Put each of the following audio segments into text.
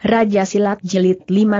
Raja Silat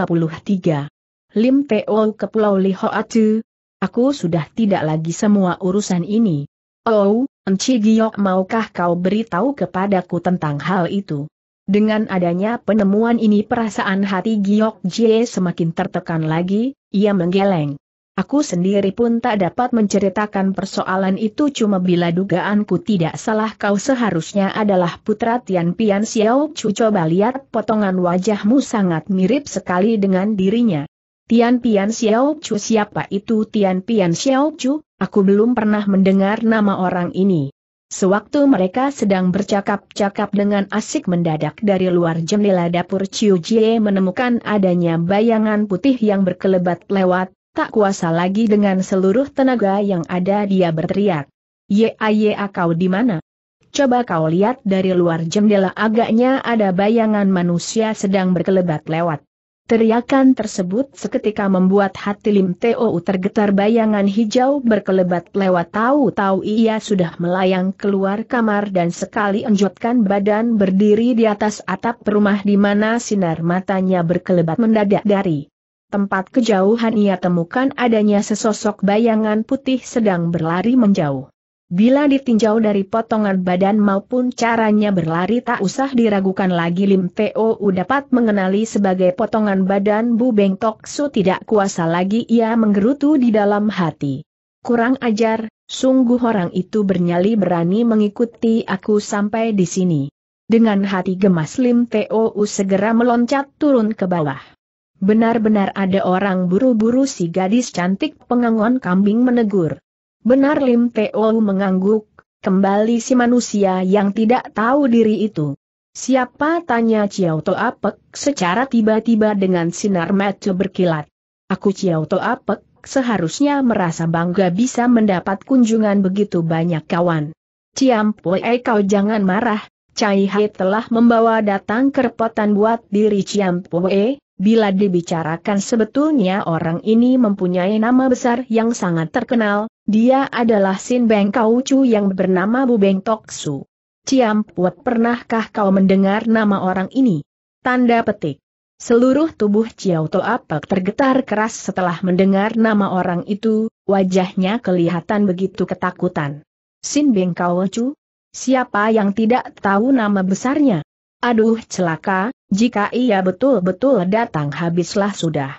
puluh 53. Lim Teo ke Pulau Lihoatu. Aku sudah tidak lagi semua urusan ini. Oh, Enci Giok maukah kau beritahu kepadaku tentang hal itu? Dengan adanya penemuan ini perasaan hati Giok Jie semakin tertekan lagi, ia menggeleng. Aku sendiri pun tak dapat menceritakan persoalan itu cuma bila dugaanku tidak salah kau seharusnya adalah putra Tian Pian Xiao Chu coba lihat potongan wajahmu sangat mirip sekali dengan dirinya. Tian Pian Xiao Chu siapa itu Tian Pian Xiao Chu? Aku belum pernah mendengar nama orang ini. Sewaktu mereka sedang bercakap-cakap dengan asik mendadak dari luar jendela dapur Ciu Jie menemukan adanya bayangan putih yang berkelebat lewat, Tak kuasa lagi dengan seluruh tenaga yang ada dia berteriak. ya kau di mana? Coba kau lihat dari luar jendela agaknya ada bayangan manusia sedang berkelebat lewat. Teriakan tersebut seketika membuat hati Lim Teo tergetar bayangan hijau berkelebat lewat tahu-tahu ia sudah melayang keluar kamar dan sekali enjotkan badan berdiri di atas atap rumah di mana sinar matanya berkelebat mendadak dari tempat kejauhan ia temukan adanya sesosok bayangan putih sedang berlari menjauh. Bila ditinjau dari potongan badan maupun caranya berlari tak usah diragukan lagi Lim Teo dapat mengenali sebagai potongan badan Bu Beng Tok Su tidak kuasa lagi ia menggerutu di dalam hati. Kurang ajar, sungguh orang itu bernyali berani mengikuti aku sampai di sini. Dengan hati gemas Lim Teo segera meloncat turun ke bawah. Benar-benar ada orang buru-buru si gadis cantik pengangon kambing menegur. Benar Lim Teo mengangguk, kembali si manusia yang tidak tahu diri itu. Siapa tanya Ciao To Apek secara tiba-tiba dengan sinar mata berkilat. Aku Ciao To Apek seharusnya merasa bangga bisa mendapat kunjungan begitu banyak kawan. Poe kau jangan marah, Cai Hai telah membawa datang kerepotan buat diri Poe, Bila dibicarakan sebetulnya orang ini mempunyai nama besar yang sangat terkenal, dia adalah Sin Beng Kau Chu yang bernama Bu Beng Tok Ciam Puat pernahkah kau mendengar nama orang ini? Tanda petik. Seluruh tubuh Ciao To Apek tergetar keras setelah mendengar nama orang itu, wajahnya kelihatan begitu ketakutan. Sin Beng Kau Chu? Siapa yang tidak tahu nama besarnya? Aduh celaka, jika ia betul-betul datang habislah sudah.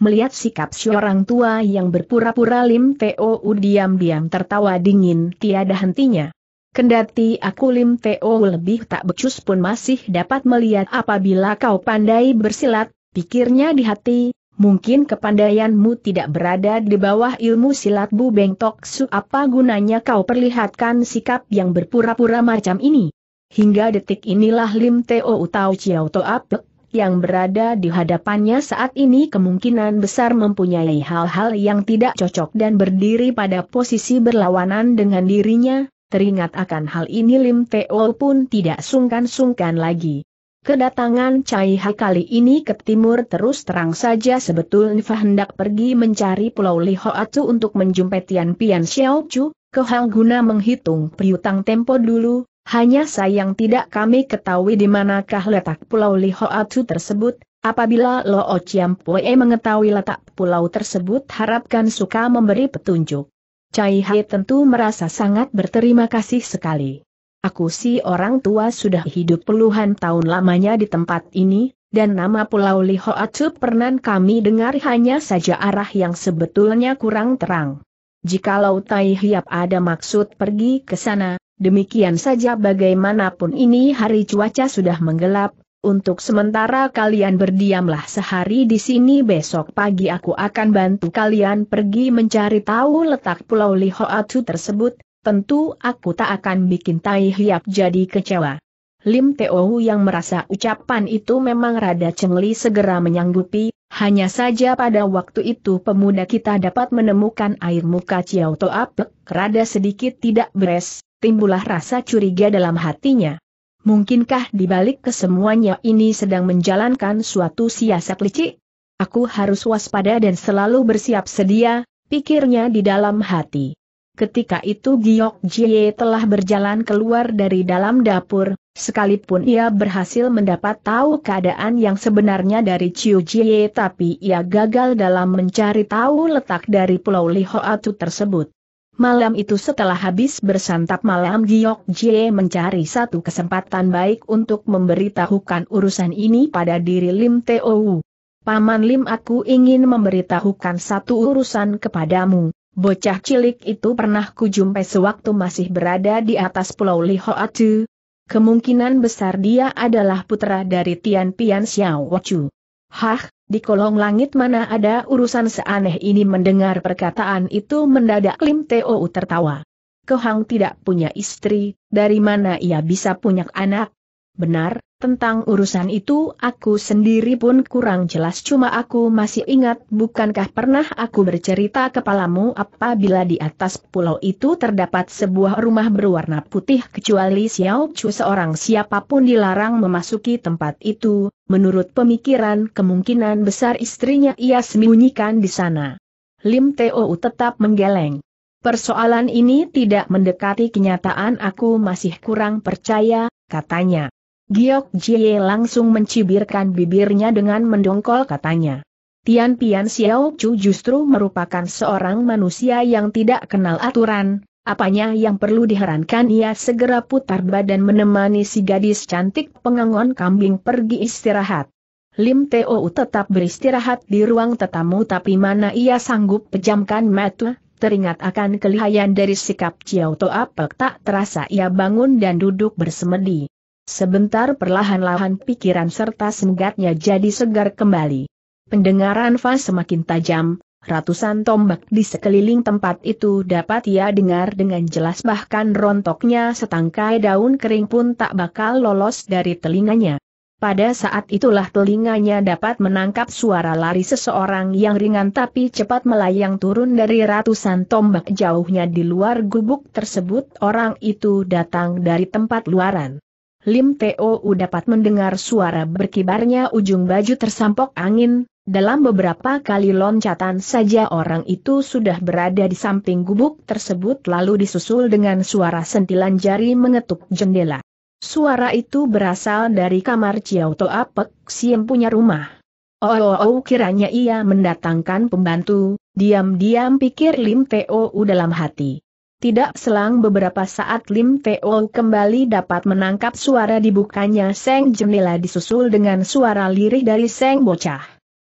Melihat sikap seorang tua yang berpura-pura Lim udiam diam-diam tertawa dingin tiada hentinya. Kendati aku Lim Teo lebih tak becus pun masih dapat melihat apabila kau pandai bersilat, pikirnya di hati, mungkin kepandaianmu tidak berada di bawah ilmu silat Bu Beng Tok Su apa gunanya kau perlihatkan sikap yang berpura-pura macam ini. Hingga detik inilah Lim Teo Utau Chiao To Apek, yang berada di hadapannya saat ini kemungkinan besar mempunyai hal-hal yang tidak cocok dan berdiri pada posisi berlawanan dengan dirinya, teringat akan hal ini Lim Teo pun tidak sungkan-sungkan lagi. Kedatangan Cai Ha kali ini ke timur terus terang saja sebetulnya hendak pergi mencari Pulau Lihoatu untuk menjumpai Tian Pian Xiao Chu, ke hal guna menghitung priutang tempo dulu, hanya sayang tidak kami ketahui di manakah letak Pulau Lihoatsu tersebut, apabila Lo Chiampue mengetahui letak pulau tersebut harapkan suka memberi petunjuk. Cai Hai tentu merasa sangat berterima kasih sekali. Aku si orang tua sudah hidup puluhan tahun lamanya di tempat ini, dan nama Pulau Lihoatsu pernah kami dengar hanya saja arah yang sebetulnya kurang terang. Jikalau Tai Hiap ada maksud pergi ke sana, Demikian saja bagaimanapun ini hari cuaca sudah menggelap, untuk sementara kalian berdiamlah sehari di sini besok pagi aku akan bantu kalian pergi mencari tahu letak pulau Lihoatu tersebut, tentu aku tak akan bikin Tai Hiap jadi kecewa. Lim Teo yang merasa ucapan itu memang rada cengli segera menyanggupi, hanya saja pada waktu itu pemuda kita dapat menemukan air muka Ciao Toa Pek rada sedikit tidak beres, timbullah rasa curiga dalam hatinya. Mungkinkah dibalik kesemuanya ini sedang menjalankan suatu siasat licik? Aku harus waspada dan selalu bersiap sedia, pikirnya di dalam hati. Ketika itu Giok Jie telah berjalan keluar dari dalam dapur, sekalipun ia berhasil mendapat tahu keadaan yang sebenarnya dari Chiu Jie tapi ia gagal dalam mencari tahu letak dari pulau Lihoatu tersebut. Malam itu setelah habis bersantap malam Giok Jie mencari satu kesempatan baik untuk memberitahukan urusan ini pada diri Lim Teo. Paman Lim aku ingin memberitahukan satu urusan kepadamu. Bocah cilik itu pernah kujumpai sewaktu masih berada di atas pulau Lihoatu. Kemungkinan besar dia adalah putra dari Tian Pian Xiao Chu. Hah, di kolong langit mana ada urusan seaneh ini mendengar perkataan itu mendadak Lim Teo tertawa. Kohang tidak punya istri, dari mana ia bisa punya anak, Benar, tentang urusan itu aku sendiri pun kurang jelas cuma aku masih ingat bukankah pernah aku bercerita kepalamu apabila di atas pulau itu terdapat sebuah rumah berwarna putih kecuali Xiao Chu seorang siapapun dilarang memasuki tempat itu, menurut pemikiran kemungkinan besar istrinya ia sembunyikan di sana. Lim Teo tetap menggeleng. Persoalan ini tidak mendekati kenyataan aku masih kurang percaya, katanya. Giok Jie langsung mencibirkan bibirnya dengan mendongkol katanya. Tian Pian Xiao Chu justru merupakan seorang manusia yang tidak kenal aturan, apanya yang perlu diherankan ia segera putar badan menemani si gadis cantik pengangon kambing pergi istirahat. Lim Teo tetap beristirahat di ruang tetamu tapi mana ia sanggup pejamkan mata, teringat akan kelihayan dari sikap Xiao Toa Pek tak terasa ia bangun dan duduk bersemedi. Sebentar perlahan-lahan pikiran serta senggatnya jadi segar kembali. Pendengaran Fa semakin tajam, ratusan tombak di sekeliling tempat itu dapat ia dengar dengan jelas bahkan rontoknya setangkai daun kering pun tak bakal lolos dari telinganya. Pada saat itulah telinganya dapat menangkap suara lari seseorang yang ringan tapi cepat melayang turun dari ratusan tombak jauhnya di luar gubuk tersebut. Orang itu datang dari tempat luaran. Lim Teo dapat mendengar suara berkibarnya ujung baju tersampok angin, dalam beberapa kali loncatan saja orang itu sudah berada di samping gubuk tersebut lalu disusul dengan suara sentilan jari mengetuk jendela. Suara itu berasal dari kamar Ciao Apek, si yang punya rumah. Oh, oh, oh kiranya ia mendatangkan pembantu, diam-diam pikir Lim Teo dalam hati. Tidak selang beberapa saat Lim Teo kembali dapat menangkap suara dibukanya Seng jendela disusul dengan suara lirih dari Seng bocah.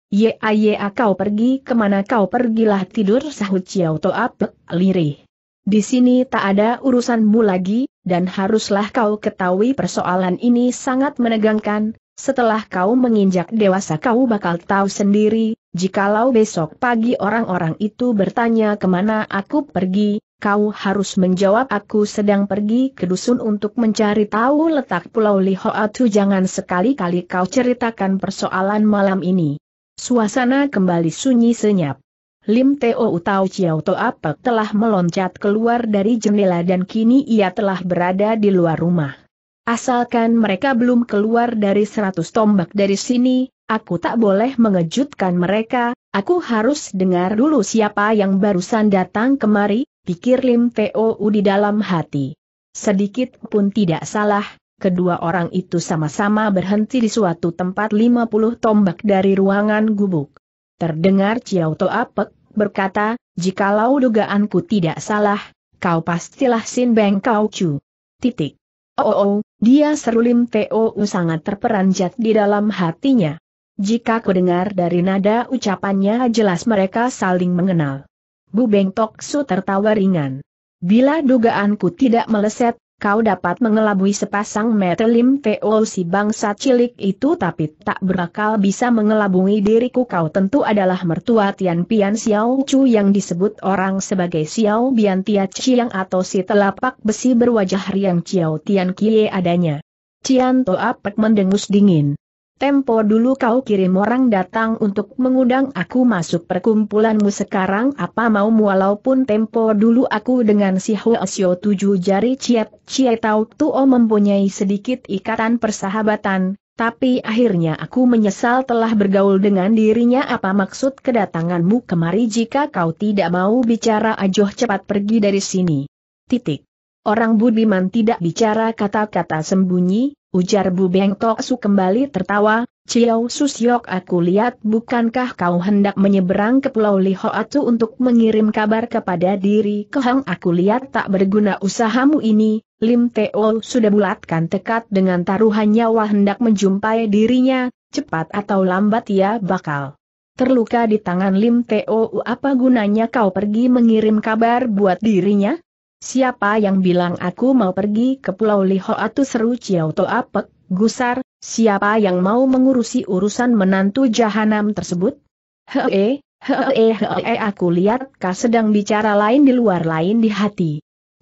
Ya ya kau pergi kemana kau pergilah tidur sahut Ciao Toapek lirih. Di sini tak ada urusanmu lagi, dan haruslah kau ketahui persoalan ini sangat menegangkan, setelah kau menginjak dewasa kau bakal tahu sendiri, jikalau besok pagi orang-orang itu bertanya kemana aku pergi, kau harus menjawab aku sedang pergi ke dusun untuk mencari tahu letak Pulau Lihoatu jangan sekali-kali kau ceritakan persoalan malam ini. Suasana kembali sunyi senyap. Lim Teo Utau Chiao Apek telah meloncat keluar dari jendela dan kini ia telah berada di luar rumah. Asalkan mereka belum keluar dari seratus tombak dari sini, aku tak boleh mengejutkan mereka, aku harus dengar dulu siapa yang barusan datang kemari, pikir Lim Teo di dalam hati. Sedikit pun tidak salah, kedua orang itu sama-sama berhenti di suatu tempat 50 tombak dari ruangan gubuk. Terdengar Ciao To Apek berkata, jikalau dugaanku tidak salah, kau pastilah Sin Beng Kau Chu. Titik. Oh, oh, oh dia seru Lim Teo sangat terperanjat di dalam hatinya. Jika kudengar dari nada ucapannya jelas mereka saling mengenal. Bu Beng Tok Su tertawa ringan. Bila dugaanku tidak meleset, kau dapat mengelabui sepasang metelim Teo si bangsa cilik itu tapi tak berakal bisa mengelabui diriku kau tentu adalah mertua Tian Pian Xiao Chu yang disebut orang sebagai Xiao Bian Tia Chiang atau si telapak besi berwajah Riang Chiao Tian Kie adanya. Cian Pek mendengus dingin. Tempo dulu kau kirim orang datang untuk mengundang aku masuk perkumpulanmu sekarang apa mau walaupun tempo dulu aku dengan si Xiao tujuh jari ciet ciet tau tuo mempunyai sedikit ikatan persahabatan, tapi akhirnya aku menyesal telah bergaul dengan dirinya apa maksud kedatanganmu kemari jika kau tidak mau bicara ajoh cepat pergi dari sini. Titik. Orang Budiman tidak bicara kata-kata sembunyi, ujar Bu Beng Tok Su kembali tertawa, Ciao Susyok aku lihat bukankah kau hendak menyeberang ke Pulau Lihoatu untuk mengirim kabar kepada diri kehang aku lihat tak berguna usahamu ini, Lim Teo sudah bulatkan tekad dengan taruhan nyawa hendak menjumpai dirinya, cepat atau lambat ia bakal. Terluka di tangan Lim Teo apa gunanya kau pergi mengirim kabar buat dirinya? Siapa yang bilang aku mau pergi ke Pulau Liho atau seru Ciao To Apek, Gusar, siapa yang mau mengurusi urusan menantu jahanam tersebut? Hee, hee, aku lihat kau sedang bicara lain di luar lain di hati.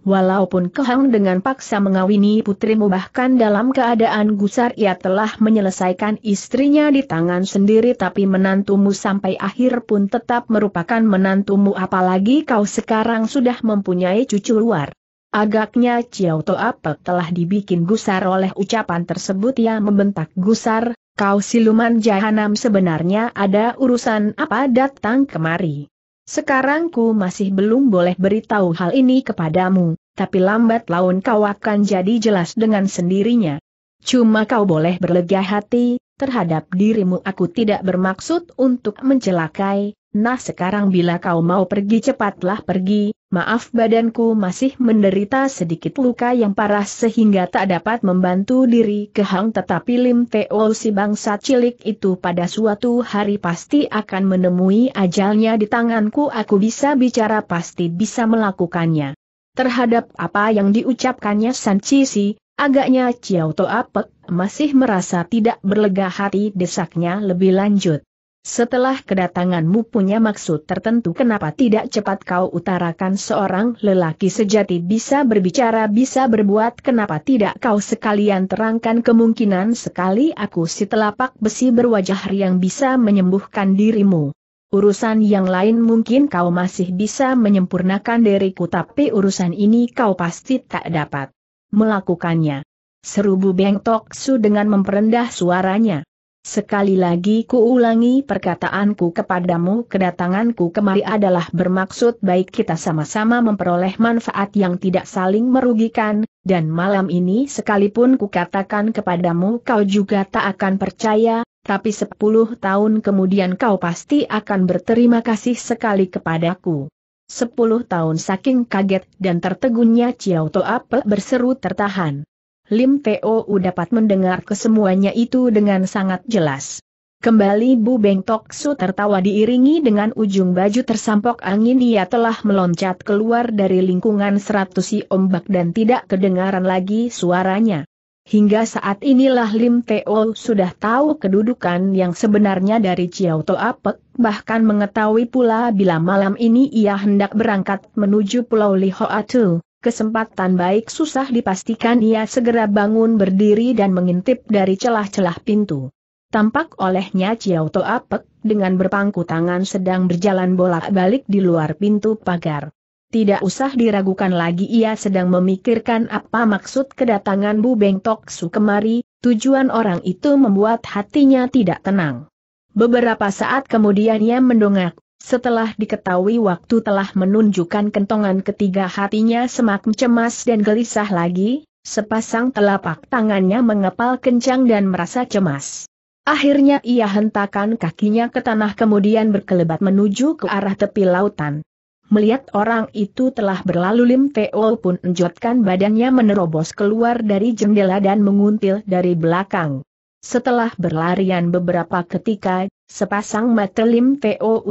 Walaupun Kehang dengan paksa mengawini putrimu bahkan dalam keadaan gusar ia telah menyelesaikan istrinya di tangan sendiri tapi menantumu sampai akhir pun tetap merupakan menantumu apalagi kau sekarang sudah mempunyai cucu luar. Agaknya Ciao Apek telah dibikin gusar oleh ucapan tersebut ia membentak gusar, kau siluman jahanam sebenarnya ada urusan apa datang kemari. Sekarang ku masih belum boleh beritahu hal ini kepadamu, tapi lambat laun kau akan jadi jelas dengan sendirinya. Cuma kau boleh berlega hati, terhadap dirimu aku tidak bermaksud untuk mencelakai, nah sekarang bila kau mau pergi cepatlah pergi, Maaf badanku masih menderita sedikit luka yang parah sehingga tak dapat membantu diri Kehang tetapi Lim Teo si bangsa cilik itu pada suatu hari pasti akan menemui ajalnya di tanganku aku bisa bicara pasti bisa melakukannya. Terhadap apa yang diucapkannya San si, agaknya Ciao Toapek masih merasa tidak berlega hati desaknya lebih lanjut. Setelah kedatanganmu punya maksud tertentu kenapa tidak cepat kau utarakan seorang lelaki sejati bisa berbicara bisa berbuat kenapa tidak kau sekalian terangkan kemungkinan sekali aku si telapak besi berwajah yang bisa menyembuhkan dirimu. Urusan yang lain mungkin kau masih bisa menyempurnakan diriku tapi urusan ini kau pasti tak dapat melakukannya. Seru Bu Beng Toksu dengan memperendah suaranya. Sekali lagi ku ulangi perkataanku kepadamu kedatanganku kemari adalah bermaksud baik kita sama-sama memperoleh manfaat yang tidak saling merugikan, dan malam ini sekalipun ku katakan kepadamu kau juga tak akan percaya, tapi sepuluh tahun kemudian kau pasti akan berterima kasih sekali kepadaku. Sepuluh tahun saking kaget dan tertegunnya Ciao Toa berseru tertahan. Lim Teo dapat mendengar kesemuanya itu dengan sangat jelas. Kembali Bu Beng Tok Su tertawa diiringi dengan ujung baju tersampok angin ia telah meloncat keluar dari lingkungan seratusi ombak dan tidak kedengaran lagi suaranya. Hingga saat inilah Lim Teo sudah tahu kedudukan yang sebenarnya dari Chiao To Apek, bahkan mengetahui pula bila malam ini ia hendak berangkat menuju Pulau Lihoatu kesempatan baik susah dipastikan ia segera bangun berdiri dan mengintip dari celah-celah pintu. Tampak olehnya Ciao To Apek dengan berpangku tangan sedang berjalan bolak-balik di luar pintu pagar. Tidak usah diragukan lagi ia sedang memikirkan apa maksud kedatangan Bu Beng Tok Su kemari, tujuan orang itu membuat hatinya tidak tenang. Beberapa saat kemudian ia mendongak setelah diketahui waktu telah menunjukkan kentongan ketiga hatinya semakin cemas dan gelisah lagi, sepasang telapak tangannya mengepal kencang dan merasa cemas. Akhirnya ia hentakan kakinya ke tanah kemudian berkelebat menuju ke arah tepi lautan. Melihat orang itu telah berlalu Lim Teo pun enjotkan badannya menerobos keluar dari jendela dan menguntil dari belakang. Setelah berlarian beberapa ketika, sepasang mata Lim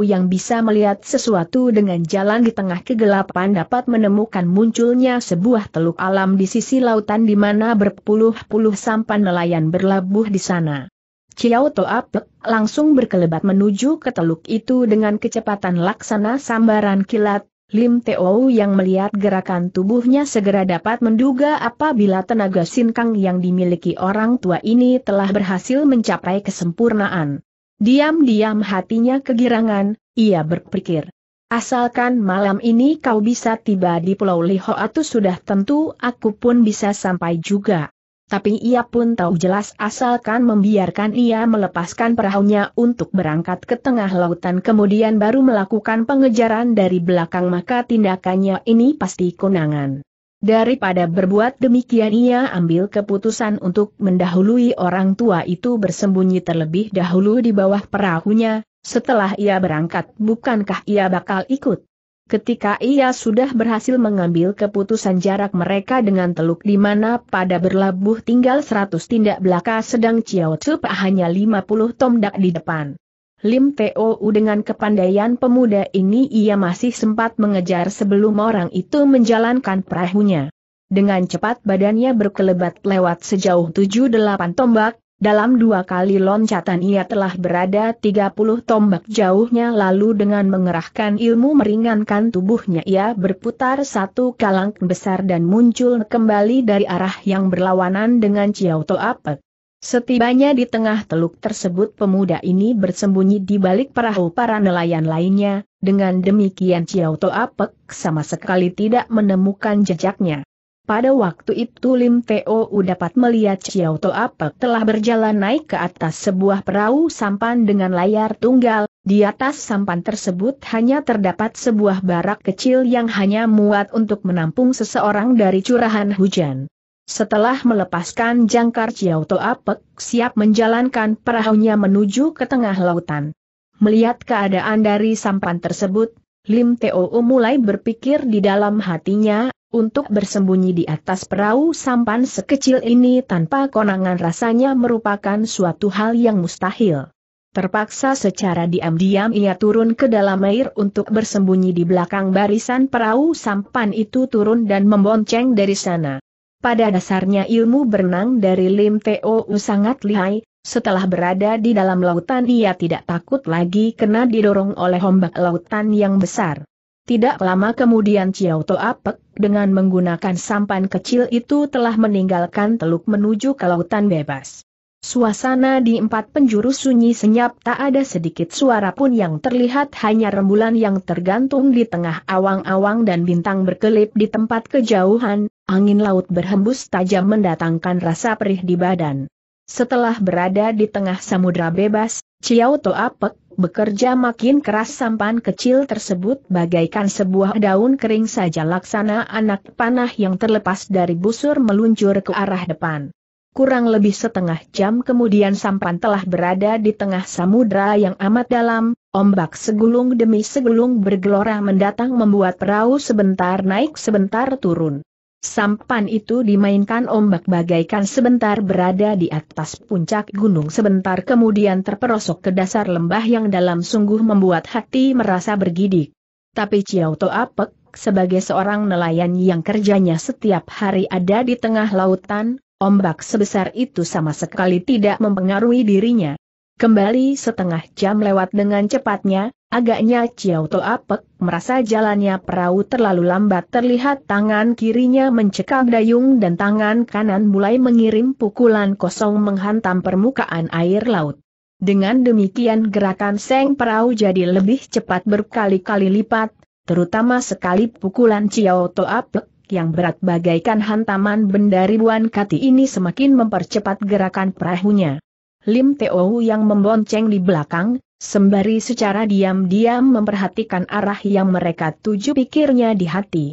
yang bisa melihat sesuatu dengan jalan di tengah kegelapan dapat menemukan munculnya sebuah teluk alam di sisi lautan di mana berpuluh-puluh sampan nelayan berlabuh di sana. Ciao Toapek langsung berkelebat menuju ke teluk itu dengan kecepatan laksana sambaran kilat, Lim Teo yang melihat gerakan tubuhnya segera dapat menduga apabila tenaga sinkang yang dimiliki orang tua ini telah berhasil mencapai kesempurnaan. Diam-diam hatinya kegirangan, ia berpikir. Asalkan malam ini kau bisa tiba di Pulau Liho atau sudah tentu aku pun bisa sampai juga tapi ia pun tahu jelas asalkan membiarkan ia melepaskan perahunya untuk berangkat ke tengah lautan kemudian baru melakukan pengejaran dari belakang maka tindakannya ini pasti konangan. Daripada berbuat demikian ia ambil keputusan untuk mendahului orang tua itu bersembunyi terlebih dahulu di bawah perahunya, setelah ia berangkat bukankah ia bakal ikut? Ketika ia sudah berhasil mengambil keputusan jarak mereka dengan teluk di mana pada berlabuh tinggal 100 tindak belaka sedang Chiao Tsupa hanya 50 tomdak di depan. Lim Tou dengan kepandaian pemuda ini ia masih sempat mengejar sebelum orang itu menjalankan perahunya. Dengan cepat badannya berkelebat lewat sejauh 7-8 tombak, dalam dua kali loncatan ia telah berada 30 tombak jauhnya lalu dengan mengerahkan ilmu meringankan tubuhnya ia berputar satu kalang besar dan muncul kembali dari arah yang berlawanan dengan Chiao Toapek. Setibanya di tengah teluk tersebut pemuda ini bersembunyi di balik perahu para nelayan lainnya, dengan demikian Chiao Toapek sama sekali tidak menemukan jejaknya. Pada waktu itu Lim Teo dapat melihat Xiao To Apek telah berjalan naik ke atas sebuah perahu sampan dengan layar tunggal, di atas sampan tersebut hanya terdapat sebuah barak kecil yang hanya muat untuk menampung seseorang dari curahan hujan. Setelah melepaskan jangkar Xiao To Apek, siap menjalankan perahunya menuju ke tengah lautan. Melihat keadaan dari sampan tersebut, Lim Teo mulai berpikir di dalam hatinya, untuk bersembunyi di atas perahu sampan sekecil ini tanpa konangan rasanya merupakan suatu hal yang mustahil. Terpaksa secara diam-diam ia turun ke dalam air untuk bersembunyi di belakang barisan perahu sampan itu turun dan membonceng dari sana. Pada dasarnya ilmu berenang dari Lim Teo sangat lihai, setelah berada di dalam lautan ia tidak takut lagi kena didorong oleh ombak lautan yang besar. Tidak lama kemudian Chiao To Apek, dengan menggunakan sampan kecil itu telah meninggalkan teluk menuju ke lautan bebas. Suasana di empat penjuru sunyi senyap tak ada sedikit suara pun yang terlihat hanya rembulan yang tergantung di tengah awang-awang dan bintang berkelip di tempat kejauhan, angin laut berhembus tajam mendatangkan rasa perih di badan. Setelah berada di tengah samudra bebas, Chiao To Apek bekerja makin keras sampan kecil tersebut bagaikan sebuah daun kering saja laksana anak panah yang terlepas dari busur meluncur ke arah depan. Kurang lebih setengah jam kemudian sampan telah berada di tengah samudra yang amat dalam, ombak segulung demi segulung bergelora mendatang membuat perahu sebentar naik sebentar turun. Sampan itu dimainkan ombak bagaikan sebentar berada di atas puncak gunung sebentar kemudian terperosok ke dasar lembah yang dalam sungguh membuat hati merasa bergidik. Tapi Ciao To Apek, sebagai seorang nelayan yang kerjanya setiap hari ada di tengah lautan, ombak sebesar itu sama sekali tidak mempengaruhi dirinya. Kembali setengah jam lewat dengan cepatnya, Agaknya Chiao To Apek merasa jalannya perahu terlalu lambat terlihat tangan kirinya mencekam dayung dan tangan kanan mulai mengirim pukulan kosong menghantam permukaan air laut. Dengan demikian gerakan seng perahu jadi lebih cepat berkali-kali lipat, terutama sekali pukulan Chiao To Apek yang berat bagaikan hantaman benda ribuan kati ini semakin mempercepat gerakan perahunya. Lim Teo yang membonceng di belakang, Sembari secara diam-diam memperhatikan arah yang mereka tuju pikirnya di hati.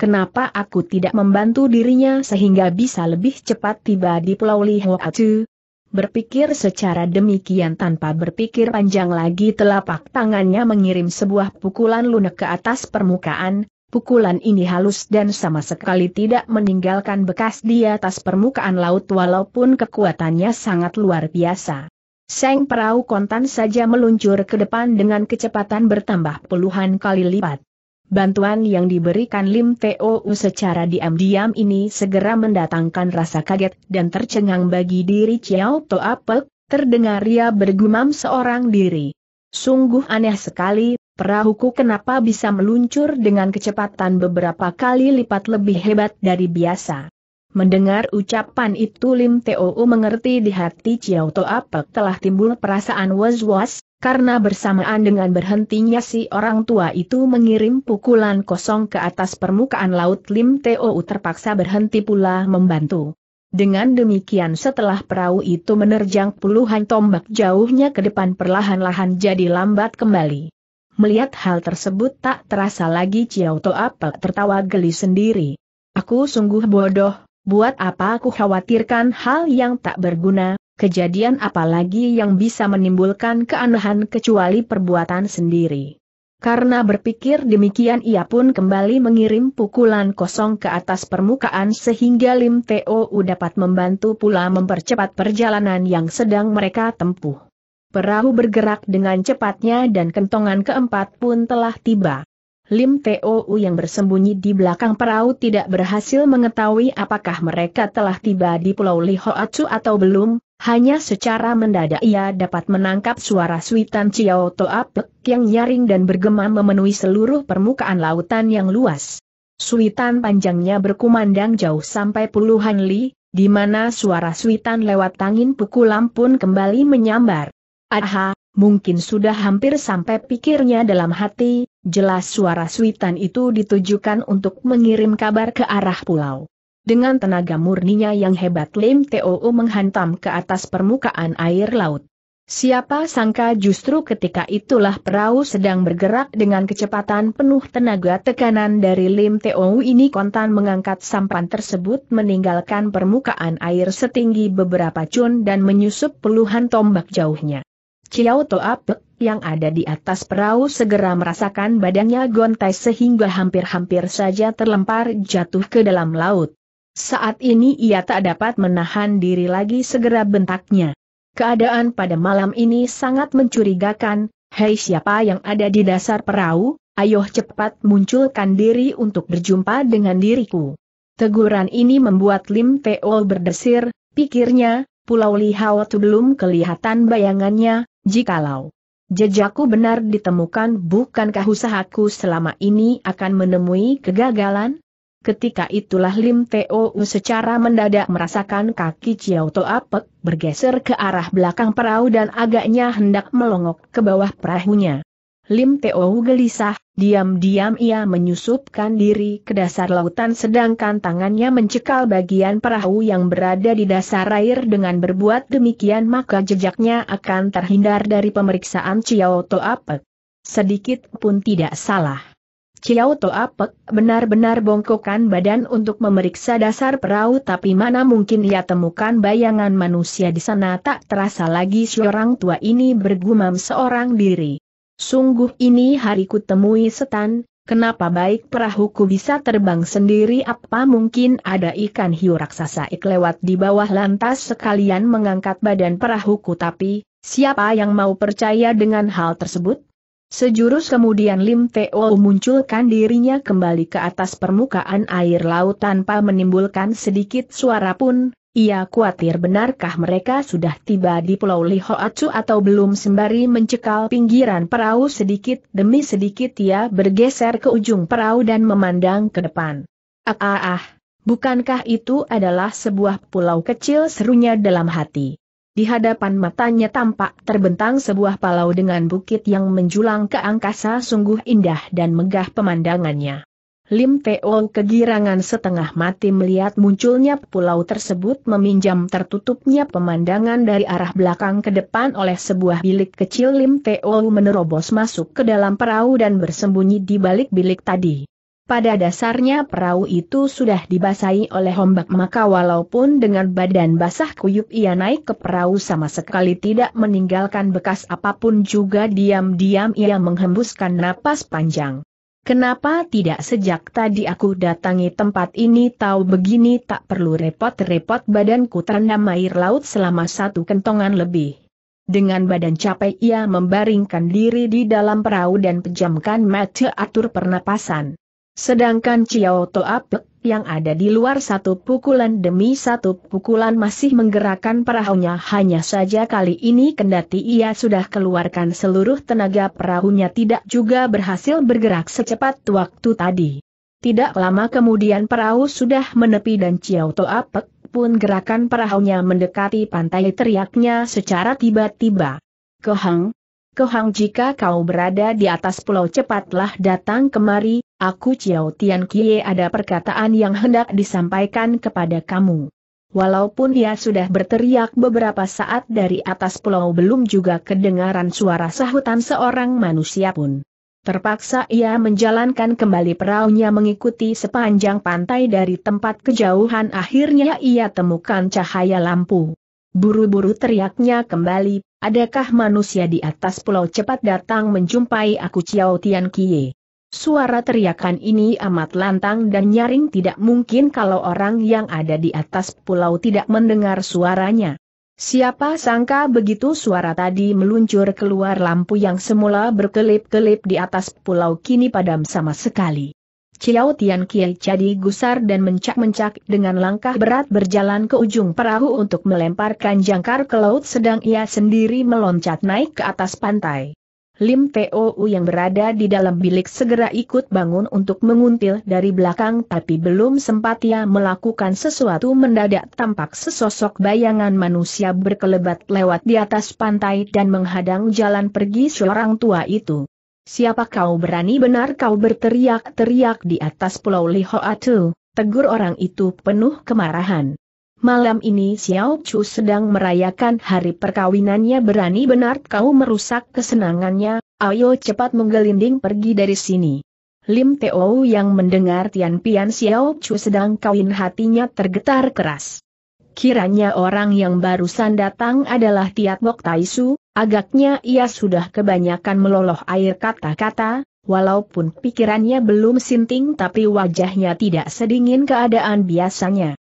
Kenapa aku tidak membantu dirinya sehingga bisa lebih cepat tiba di Pulau Lihuatu? Berpikir secara demikian tanpa berpikir panjang lagi telapak tangannya mengirim sebuah pukulan lunak ke atas permukaan, pukulan ini halus dan sama sekali tidak meninggalkan bekas di atas permukaan laut walaupun kekuatannya sangat luar biasa. Seng perahu kontan saja meluncur ke depan dengan kecepatan bertambah puluhan kali lipat. Bantuan yang diberikan Lim Teo secara diam-diam ini segera mendatangkan rasa kaget dan tercengang bagi diri Chiao Apek, terdengar ia bergumam seorang diri. Sungguh aneh sekali, perahuku kenapa bisa meluncur dengan kecepatan beberapa kali lipat lebih hebat dari biasa. Mendengar ucapan itu Lim Tou mengerti di hati Chiao To Apek telah timbul perasaan was-was, karena bersamaan dengan berhentinya si orang tua itu mengirim pukulan kosong ke atas permukaan laut Lim Tou terpaksa berhenti pula membantu. Dengan demikian setelah perahu itu menerjang puluhan tombak jauhnya ke depan perlahan-lahan jadi lambat kembali. Melihat hal tersebut tak terasa lagi Chiao To Apek tertawa geli sendiri. Aku sungguh bodoh, buat apa aku khawatirkan hal yang tak berguna, kejadian apalagi yang bisa menimbulkan keanehan kecuali perbuatan sendiri. Karena berpikir demikian ia pun kembali mengirim pukulan kosong ke atas permukaan sehingga Lim Teo dapat membantu pula mempercepat perjalanan yang sedang mereka tempuh. Perahu bergerak dengan cepatnya dan kentongan keempat pun telah tiba. Lim Teo yang bersembunyi di belakang perahu tidak berhasil mengetahui apakah mereka telah tiba di Pulau Lihoatsu atau belum, hanya secara mendadak ia dapat menangkap suara suitan Chiao Toapek yang nyaring dan bergema memenuhi seluruh permukaan lautan yang luas. Suitan panjangnya berkumandang jauh sampai puluhan li, di mana suara suitan lewat angin pukulan pun kembali menyambar. Aha, mungkin sudah hampir sampai pikirnya dalam hati, jelas suara suitan itu ditujukan untuk mengirim kabar ke arah pulau. Dengan tenaga murninya yang hebat Lim Teo menghantam ke atas permukaan air laut. Siapa sangka justru ketika itulah perahu sedang bergerak dengan kecepatan penuh tenaga tekanan dari Lim Teo ini kontan mengangkat sampan tersebut meninggalkan permukaan air setinggi beberapa cun dan menyusup puluhan tombak jauhnya. Ciao Toapek yang ada di atas perahu segera merasakan badannya gontai sehingga hampir-hampir saja terlempar jatuh ke dalam laut. Saat ini ia tak dapat menahan diri lagi segera bentaknya. Keadaan pada malam ini sangat mencurigakan, hei siapa yang ada di dasar perahu, ayo cepat munculkan diri untuk berjumpa dengan diriku. Teguran ini membuat Lim Teo berdesir, pikirnya, Pulau Lihau itu belum kelihatan bayangannya, Jikalau jejakku benar ditemukan bukankah usahaku selama ini akan menemui kegagalan? Ketika itulah Lim Teo secara mendadak merasakan kaki Chiao To Apek bergeser ke arah belakang perahu dan agaknya hendak melongok ke bawah perahunya. Lim Teo gelisah, Diam-diam ia menyusupkan diri ke dasar lautan sedangkan tangannya mencekal bagian perahu yang berada di dasar air dengan berbuat demikian maka jejaknya akan terhindar dari pemeriksaan Chiao To Apek. Sedikit pun tidak salah. Chiao To Apek benar-benar bongkokan badan untuk memeriksa dasar perahu tapi mana mungkin ia temukan bayangan manusia di sana tak terasa lagi seorang tua ini bergumam seorang diri. Sungguh ini hariku temui setan, kenapa baik perahuku bisa terbang sendiri apa mungkin ada ikan hiu raksasa ik lewat di bawah lantas sekalian mengangkat badan perahuku tapi, siapa yang mau percaya dengan hal tersebut? Sejurus kemudian Lim Teo munculkan dirinya kembali ke atas permukaan air laut tanpa menimbulkan sedikit suara pun, ia khawatir benarkah mereka sudah tiba di Pulau Lihoacu atau belum sembari mencekal pinggiran perahu sedikit demi sedikit ia bergeser ke ujung perahu dan memandang ke depan. Ah ah ah, bukankah itu adalah sebuah pulau kecil serunya dalam hati. Di hadapan matanya tampak terbentang sebuah palau dengan bukit yang menjulang ke angkasa sungguh indah dan megah pemandangannya. Lim Teo kegirangan setengah mati melihat munculnya pulau tersebut meminjam tertutupnya pemandangan dari arah belakang ke depan oleh sebuah bilik kecil Lim Teo menerobos masuk ke dalam perahu dan bersembunyi di balik bilik tadi. Pada dasarnya perahu itu sudah dibasahi oleh ombak maka walaupun dengan badan basah kuyup ia naik ke perahu sama sekali tidak meninggalkan bekas apapun juga diam-diam ia menghembuskan napas panjang. Kenapa tidak sejak tadi aku datangi tempat ini tahu begini tak perlu repot-repot badanku terendam air laut selama satu kentongan lebih. Dengan badan capek ia membaringkan diri di dalam perahu dan pejamkan mata atur pernapasan. Sedangkan Chiao Toapek, yang ada di luar satu pukulan demi satu pukulan masih menggerakkan perahunya hanya saja kali ini kendati ia sudah keluarkan seluruh tenaga perahunya tidak juga berhasil bergerak secepat waktu tadi. Tidak lama kemudian perahu sudah menepi dan Chiao Toapek pun gerakan perahunya mendekati pantai teriaknya secara tiba-tiba. Kehang, Kehang jika kau berada di atas pulau cepatlah datang kemari, Aku Chiao Tian Kie ada perkataan yang hendak disampaikan kepada kamu. Walaupun dia sudah berteriak beberapa saat dari atas pulau belum juga kedengaran suara sahutan seorang manusia pun. Terpaksa ia menjalankan kembali peraunya mengikuti sepanjang pantai dari tempat kejauhan akhirnya ia temukan cahaya lampu. Buru-buru teriaknya kembali, adakah manusia di atas pulau cepat datang menjumpai aku Chiao Tian Kie? Suara teriakan ini amat lantang dan nyaring tidak mungkin kalau orang yang ada di atas pulau tidak mendengar suaranya. Siapa sangka begitu suara tadi meluncur keluar lampu yang semula berkelip-kelip di atas pulau kini padam sama sekali. Ciao Tian Kie jadi gusar dan mencak-mencak dengan langkah berat berjalan ke ujung perahu untuk melemparkan jangkar ke laut sedang ia sendiri meloncat naik ke atas pantai. Lim Teo yang berada di dalam bilik segera ikut bangun untuk menguntil dari belakang tapi belum sempat ia melakukan sesuatu mendadak tampak sesosok bayangan manusia berkelebat lewat di atas pantai dan menghadang jalan pergi seorang tua itu. Siapa kau berani benar kau berteriak-teriak di atas pulau Lihoatu, tegur orang itu penuh kemarahan. Malam ini Xiao Chu sedang merayakan hari perkawinannya berani benar kau merusak kesenangannya, ayo cepat menggelinding pergi dari sini. Lim Teo yang mendengar Tian Pian Xiao Chu sedang kawin hatinya tergetar keras. Kiranya orang yang barusan datang adalah Tiat Tai Su. agaknya ia sudah kebanyakan meloloh air kata-kata, walaupun pikirannya belum sinting tapi wajahnya tidak sedingin keadaan biasanya.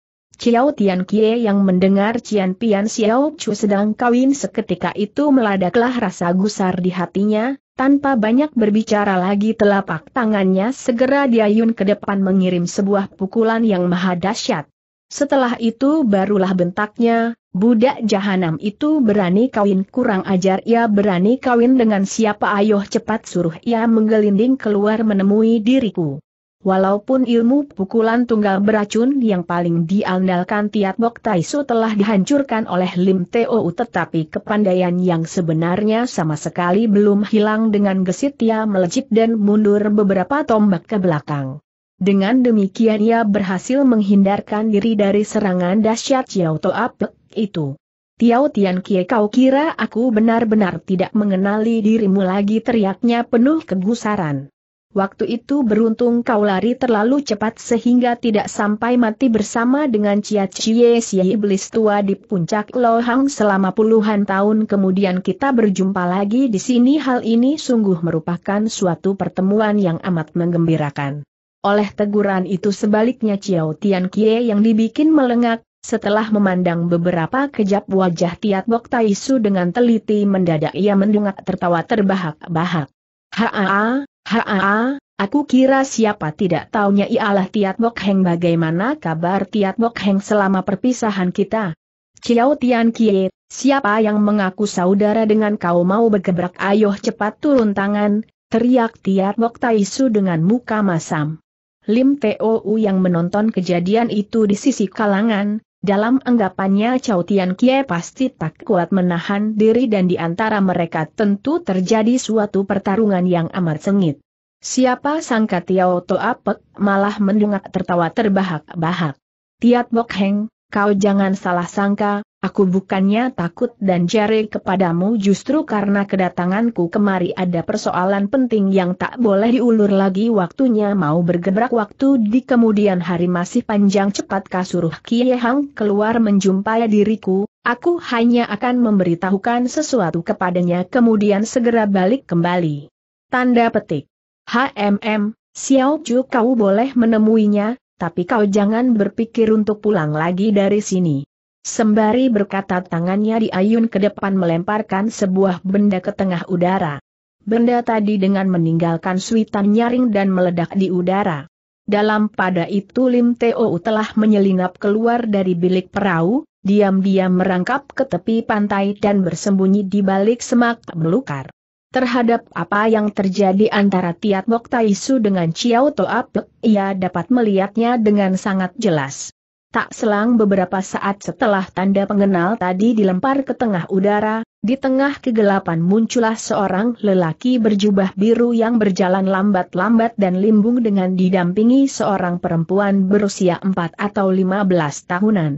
Ciao Tian Kie yang mendengar Cian Pian Xiao Chu sedang kawin seketika itu meladaklah rasa gusar di hatinya, tanpa banyak berbicara lagi telapak tangannya segera diayun ke depan mengirim sebuah pukulan yang maha dahsyat. Setelah itu barulah bentaknya, budak jahanam itu berani kawin kurang ajar ia berani kawin dengan siapa ayo cepat suruh ia menggelinding keluar menemui diriku. Walaupun ilmu pukulan tunggal beracun yang paling diandalkan Tiat Bok Taisu telah dihancurkan oleh Lim Teo tetapi kepandaian yang sebenarnya sama sekali belum hilang dengan gesit ia melejit dan mundur beberapa tombak ke belakang. Dengan demikian ia berhasil menghindarkan diri dari serangan dahsyat to ap. itu. Tiao Tian Kie kau kira aku benar-benar tidak mengenali dirimu lagi teriaknya penuh kegusaran. Waktu itu beruntung kau lari terlalu cepat sehingga tidak sampai mati bersama dengan Cia Cie si iblis tua di puncak Lohang selama puluhan tahun kemudian kita berjumpa lagi di sini hal ini sungguh merupakan suatu pertemuan yang amat menggembirakan. Oleh teguran itu sebaliknya Ciao Tian Kie yang dibikin melengak, setelah memandang beberapa kejap wajah Tiat Bok Taisu dengan teliti mendadak ia mendungak tertawa terbahak-bahak. Haa, Haa, aku kira siapa tidak taunya ialah Tiat Bok Heng bagaimana kabar Tiat Bok Heng selama perpisahan kita. Ciao Tian Kie, siapa yang mengaku saudara dengan kau mau bergebrak ayo cepat turun tangan, teriak Tiat Bok Taisu dengan muka masam. Lim Tou yang menonton kejadian itu di sisi kalangan, dalam anggapannya Chow Tian Kie pasti tak kuat menahan diri dan di antara mereka tentu terjadi suatu pertarungan yang amat sengit. Siapa sangka Tiao To Apek malah mendungak tertawa terbahak-bahak. Tiat Bok Heng, kau jangan salah sangka, Aku bukannya takut dan jari kepadamu justru karena kedatanganku kemari ada persoalan penting yang tak boleh diulur lagi waktunya mau bergerak waktu di kemudian hari masih panjang cepat kasuruh Kie Hang keluar menjumpai diriku, aku hanya akan memberitahukan sesuatu kepadanya kemudian segera balik kembali. Tanda petik. HMM, Xiao Chu kau boleh menemuinya, tapi kau jangan berpikir untuk pulang lagi dari sini. Sembari berkata tangannya diayun ke depan melemparkan sebuah benda ke tengah udara. Benda tadi dengan meninggalkan suitan nyaring dan meledak di udara. Dalam pada itu Lim Teo telah menyelinap keluar dari bilik perahu, diam-diam merangkap ke tepi pantai dan bersembunyi di balik semak belukar. Terhadap apa yang terjadi antara Tiat Bok Taisu dengan Chiao Toa Pek, ia dapat melihatnya dengan sangat jelas. Tak selang beberapa saat setelah tanda pengenal tadi dilempar ke tengah udara, di tengah kegelapan muncullah seorang lelaki berjubah biru yang berjalan lambat-lambat dan limbung dengan didampingi seorang perempuan berusia 4 atau 15 tahunan.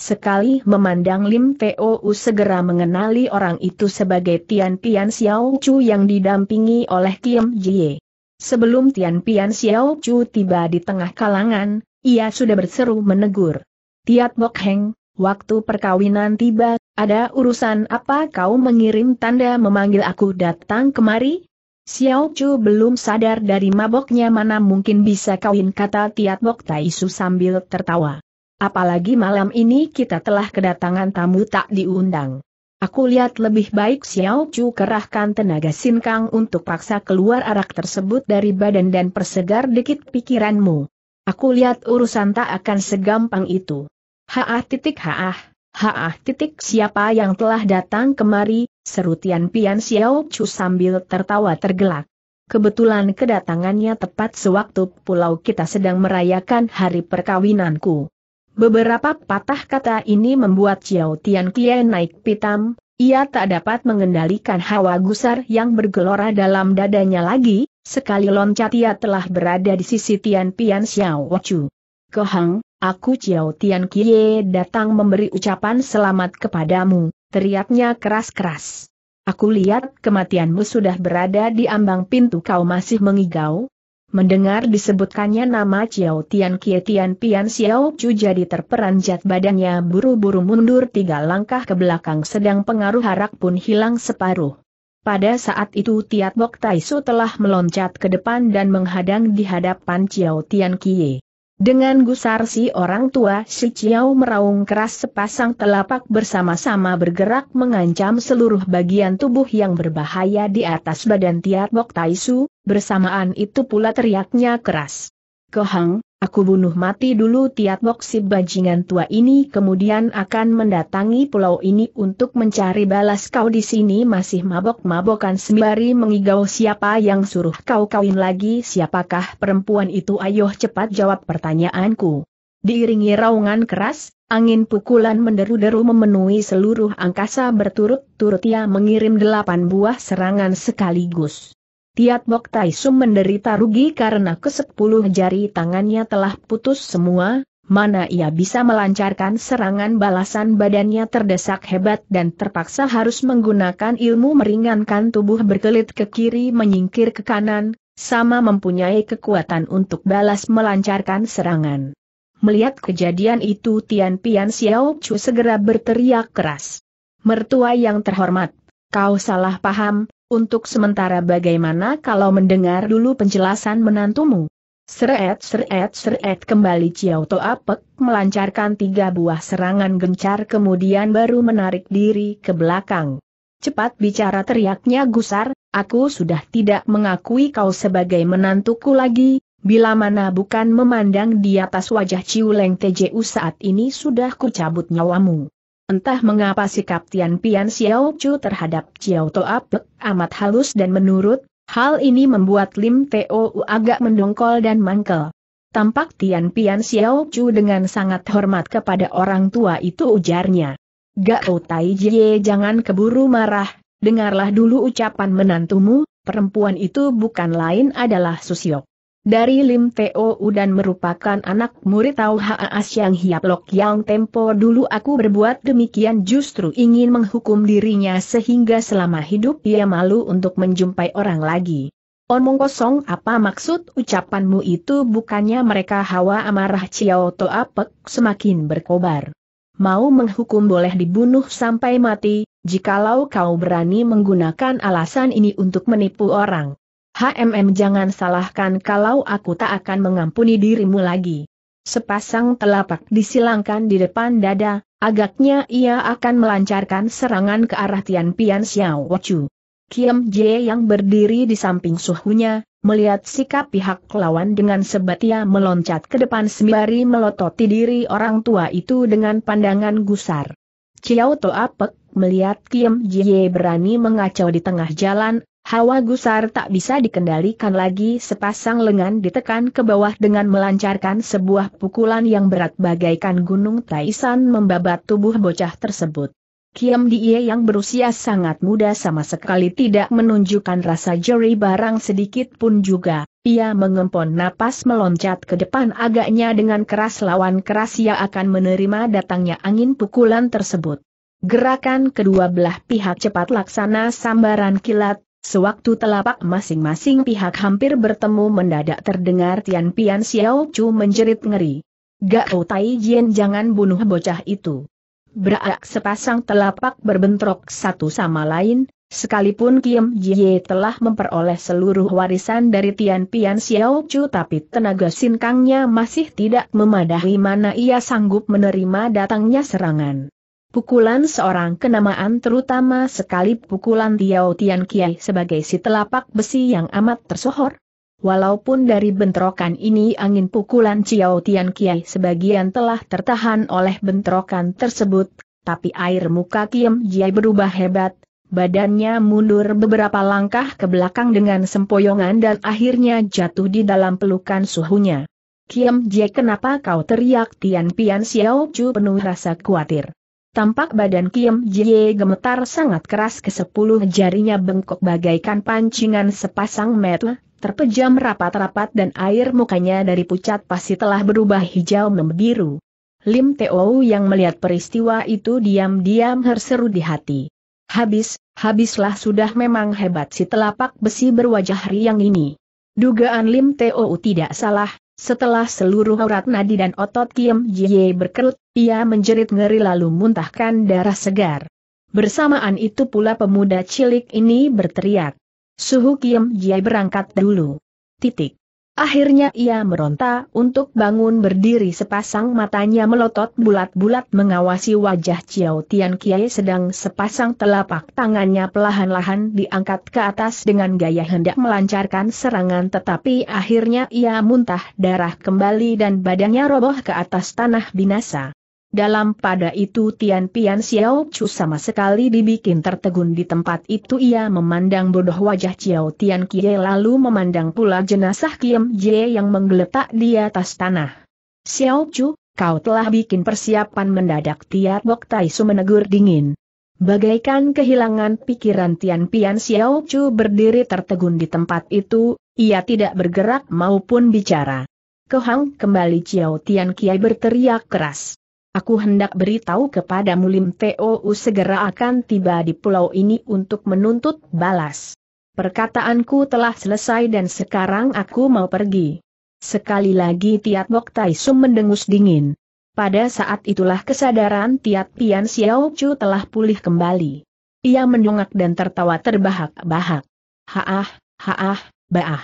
Sekali memandang Lim Tou segera mengenali orang itu sebagai Tian Pian Xiao Chu yang didampingi oleh Kim Jie. Sebelum Tian Pian Xiao Chu tiba di tengah kalangan, ia sudah berseru menegur. Tiat Bok Heng, waktu perkawinan tiba, ada urusan apa kau mengirim tanda memanggil aku datang kemari? Xiao Chu belum sadar dari maboknya mana mungkin bisa kawin kata Tiat Bok Taisu sambil tertawa. Apalagi malam ini kita telah kedatangan tamu tak diundang. Aku lihat lebih baik Xiao Chu kerahkan tenaga sinkang untuk paksa keluar arak tersebut dari badan dan persegar dikit pikiranmu. Aku lihat urusan tak akan segampang itu. Haah titik haah, haah titik siapa yang telah datang kemari, seru Tian Pian Xiao Chu sambil tertawa tergelak. Kebetulan kedatangannya tepat sewaktu pulau kita sedang merayakan hari perkawinanku. Beberapa patah kata ini membuat Xiao Tian Qian naik pitam, ia tak dapat mengendalikan hawa gusar yang bergelora dalam dadanya lagi, Sekali loncat ia telah berada di sisi Tian Pian Xiao Chu. Kohang, aku Xiao Tian Kie datang memberi ucapan selamat kepadamu, teriaknya keras-keras. Aku lihat kematianmu sudah berada di ambang pintu kau masih mengigau, Mendengar disebutkannya nama Xiao Tian Kie Tian Pian Xiao Chu jadi terperanjat badannya buru-buru mundur tiga langkah ke belakang sedang pengaruh harak pun hilang separuh. Pada saat itu Tiat Bok Taisu telah meloncat ke depan dan menghadang di hadapan Chiao Tian Kie. Dengan gusar si orang tua si Chiao meraung keras sepasang telapak bersama-sama bergerak mengancam seluruh bagian tubuh yang berbahaya di atas badan Tiat Bok Taisu, bersamaan itu pula teriaknya keras. Kehang! Aku bunuh mati dulu tiat moksi bajingan tua ini kemudian akan mendatangi pulau ini untuk mencari balas kau di sini masih mabok-mabokan sembari mengigau siapa yang suruh kau kawin lagi siapakah perempuan itu ayo cepat jawab pertanyaanku. Diiringi raungan keras, angin pukulan menderu-deru memenuhi seluruh angkasa berturut-turut ia mengirim delapan buah serangan sekaligus. Tiat Bok Tai Sum menderita rugi karena kesepuluh jari tangannya telah putus semua, mana ia bisa melancarkan serangan balasan badannya terdesak hebat dan terpaksa harus menggunakan ilmu meringankan tubuh berkelit ke kiri menyingkir ke kanan, sama mempunyai kekuatan untuk balas melancarkan serangan. Melihat kejadian itu Tian Pian Xiao Chu segera berteriak keras. Mertua yang terhormat, kau salah paham, untuk sementara bagaimana kalau mendengar dulu penjelasan menantumu? Seret seret seret kembali Ciao To Apek melancarkan tiga buah serangan gencar kemudian baru menarik diri ke belakang. Cepat bicara teriaknya Gusar, aku sudah tidak mengakui kau sebagai menantuku lagi, bila mana bukan memandang di atas wajah Ciu Leng Tju saat ini sudah kucabut nyawamu. Entah mengapa sikap Tian Pian Xiao Chu terhadap Xiao Toa Pek amat halus dan menurut, hal ini membuat Lim Teo agak mendongkol dan mangkel. Tampak Tian Pian Xiao Chu dengan sangat hormat kepada orang tua itu ujarnya. Gak Tai Jie jangan keburu marah, dengarlah dulu ucapan menantumu, perempuan itu bukan lain adalah Susiok dari Lim Teo dan merupakan anak murid Tau Haas yang Lok yang tempo dulu aku berbuat demikian justru ingin menghukum dirinya sehingga selama hidup ia malu untuk menjumpai orang lagi. Omong kosong apa maksud ucapanmu itu bukannya mereka hawa amarah Ciao To Apek semakin berkobar. Mau menghukum boleh dibunuh sampai mati, jikalau kau berani menggunakan alasan ini untuk menipu orang. HMM jangan salahkan kalau aku tak akan mengampuni dirimu lagi. Sepasang telapak disilangkan di depan dada, agaknya ia akan melancarkan serangan ke arah Tian Pian Xiao Chu. Kiem Jie yang berdiri di samping suhunya, melihat sikap pihak lawan dengan sebatia meloncat ke depan sembari melototi diri orang tua itu dengan pandangan gusar. Ciao Pek melihat Kim Jie berani mengacau di tengah jalan, Hawa gusar tak bisa dikendalikan lagi sepasang lengan ditekan ke bawah dengan melancarkan sebuah pukulan yang berat bagaikan gunung Taisan membabat tubuh bocah tersebut. Kiam Diye yang berusia sangat muda sama sekali tidak menunjukkan rasa jeri barang sedikit pun juga. Ia mengempon napas meloncat ke depan agaknya dengan keras lawan keras ia akan menerima datangnya angin pukulan tersebut. Gerakan kedua belah pihak cepat laksana sambaran kilat, Sewaktu telapak masing-masing pihak hampir bertemu mendadak terdengar Tian Pian Xiao Chu menjerit ngeri. Gak Tai Jian jangan bunuh bocah itu. Berak sepasang telapak berbentrok satu sama lain, Sekalipun Kim Jie telah memperoleh seluruh warisan dari Tian Pian Xiao Chu tapi tenaga sinkangnya masih tidak memadahi mana ia sanggup menerima datangnya serangan. Pukulan seorang kenamaan terutama sekali pukulan Tiao Tian Kiai sebagai si telapak besi yang amat tersohor. Walaupun dari bentrokan ini angin pukulan Tiao Tian Kiai sebagian telah tertahan oleh bentrokan tersebut, tapi air muka Kiem Jiai berubah hebat, badannya mundur beberapa langkah ke belakang dengan sempoyongan dan akhirnya jatuh di dalam pelukan suhunya. Kiem Jiai kenapa kau teriak Tian Pian Xiao Chu penuh rasa khawatir. Tampak badan Kim Jie gemetar sangat keras ke sepuluh jarinya bengkok bagaikan pancingan sepasang mata, terpejam rapat-rapat dan air mukanya dari pucat pasti telah berubah hijau membiru. Lim Teo yang melihat peristiwa itu diam-diam herseru di hati. Habis, habislah sudah memang hebat si telapak besi berwajah riang ini. Dugaan Lim Teo tidak salah, setelah seluruh urat nadi dan otot Kim jie berkerut, ia menjerit ngeri lalu muntahkan darah segar. Bersamaan itu pula pemuda cilik ini berteriak. Suhu Kim jie berangkat dulu. Titik. Akhirnya ia meronta untuk bangun berdiri sepasang matanya melotot bulat-bulat mengawasi wajah Ciao Tian Kiai sedang sepasang telapak tangannya pelahan-lahan diangkat ke atas dengan gaya hendak melancarkan serangan tetapi akhirnya ia muntah darah kembali dan badannya roboh ke atas tanah binasa. Dalam pada itu Tian Pian Xiao Chu sama sekali dibikin tertegun di tempat itu ia memandang bodoh wajah Xiao Tian Kie lalu memandang pula jenazah Kim Jie yang menggeletak di atas tanah. Xiao Chu, kau telah bikin persiapan mendadak Tiat Bok Tai Su menegur dingin. Bagaikan kehilangan pikiran Tian Pian Xiao Chu berdiri tertegun di tempat itu, ia tidak bergerak maupun bicara. Kehang kembali Xiao Tian Kiai berteriak keras. Aku hendak beritahu kepada Mulim T.O.U. segera akan tiba di pulau ini untuk menuntut balas. Perkataanku telah selesai dan sekarang aku mau pergi. Sekali lagi Tiat Bok Tai Sum mendengus dingin. Pada saat itulah kesadaran Tiat Pian Xiao Chu telah pulih kembali. Ia mendongak dan tertawa terbahak-bahak. Haah, haah, baah.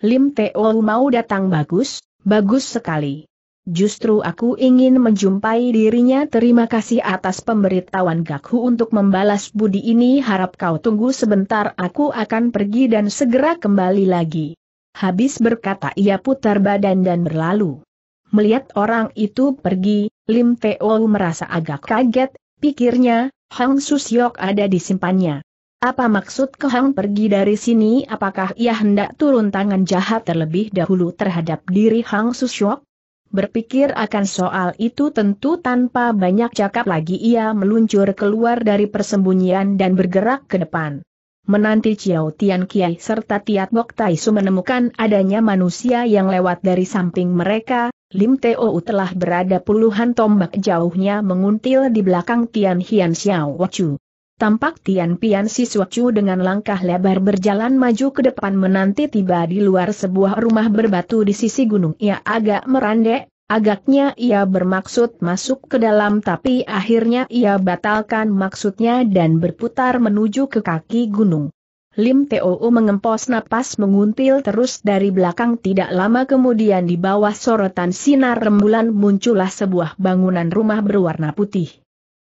Lim Teo mau datang bagus, bagus sekali. Justru aku ingin menjumpai dirinya terima kasih atas pemberitahuan Gakhu untuk membalas budi ini harap kau tunggu sebentar aku akan pergi dan segera kembali lagi. Habis berkata ia putar badan dan berlalu. Melihat orang itu pergi, Lim Teo merasa agak kaget, pikirnya, Hang Susyok ada di simpannya. Apa maksud ke Hang pergi dari sini apakah ia hendak turun tangan jahat terlebih dahulu terhadap diri Hang Susyok? Berpikir akan soal itu tentu tanpa banyak cakap lagi ia meluncur keluar dari persembunyian dan bergerak ke depan. Menanti Chiao Tian Kiai serta Tiat Bok Su menemukan adanya manusia yang lewat dari samping mereka, Lim Teo telah berada puluhan tombak jauhnya menguntil di belakang Tian Hian Xiao Wachu. Tampak Tian Pian Si Suacu dengan langkah lebar berjalan maju ke depan menanti tiba di luar sebuah rumah berbatu di sisi gunung. Ia agak merandek, agaknya ia bermaksud masuk ke dalam tapi akhirnya ia batalkan maksudnya dan berputar menuju ke kaki gunung. Lim Teo mengempos napas menguntil terus dari belakang tidak lama kemudian di bawah sorotan sinar rembulan muncullah sebuah bangunan rumah berwarna putih.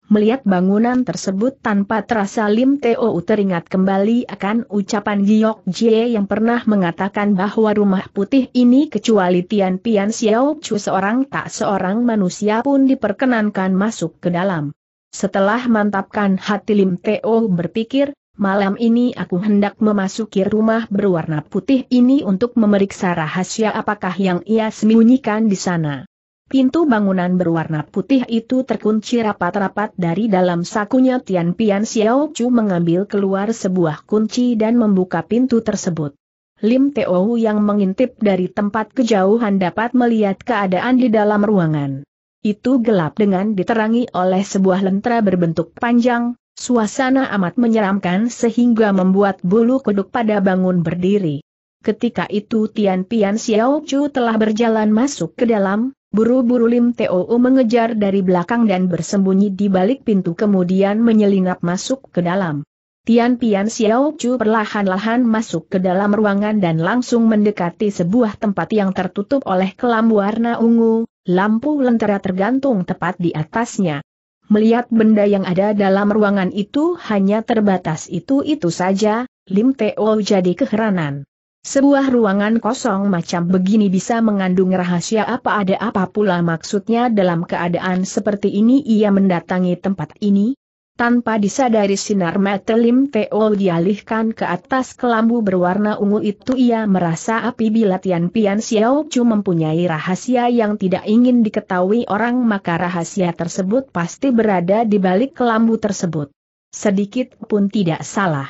Melihat bangunan tersebut tanpa terasa Lim Teo teringat kembali akan ucapan Giok Jie yang pernah mengatakan bahwa rumah putih ini kecuali Tian Pian Xiao Chu seorang tak seorang manusia pun diperkenankan masuk ke dalam. Setelah mantapkan hati Lim Teo berpikir, Malam ini aku hendak memasuki rumah berwarna putih ini untuk memeriksa rahasia apakah yang ia sembunyikan di sana. Pintu bangunan berwarna putih itu terkunci rapat-rapat dari dalam sakunya Tian Pian Xiao Chu mengambil keluar sebuah kunci dan membuka pintu tersebut. Lim Teo yang mengintip dari tempat kejauhan dapat melihat keadaan di dalam ruangan. Itu gelap dengan diterangi oleh sebuah lentera berbentuk panjang, suasana amat menyeramkan sehingga membuat bulu kuduk pada bangun berdiri. Ketika itu Tian Pian Xiao Chu telah berjalan masuk ke dalam, Buru-buru Lim Teo mengejar dari belakang dan bersembunyi di balik pintu kemudian menyelinap masuk ke dalam. Tian Pian Xiao Chu perlahan-lahan masuk ke dalam ruangan dan langsung mendekati sebuah tempat yang tertutup oleh kelam warna ungu, lampu lentera tergantung tepat di atasnya. Melihat benda yang ada dalam ruangan itu hanya terbatas itu-itu saja, Lim Teo jadi keheranan. Sebuah ruangan kosong macam begini bisa mengandung rahasia apa ada apa pula maksudnya dalam keadaan seperti ini ia mendatangi tempat ini? Tanpa disadari sinar metelim Teo dialihkan ke atas kelambu berwarna ungu itu ia merasa api bila Tian Pian Xiao Chu mempunyai rahasia yang tidak ingin diketahui orang maka rahasia tersebut pasti berada di balik kelambu tersebut. Sedikit pun tidak salah.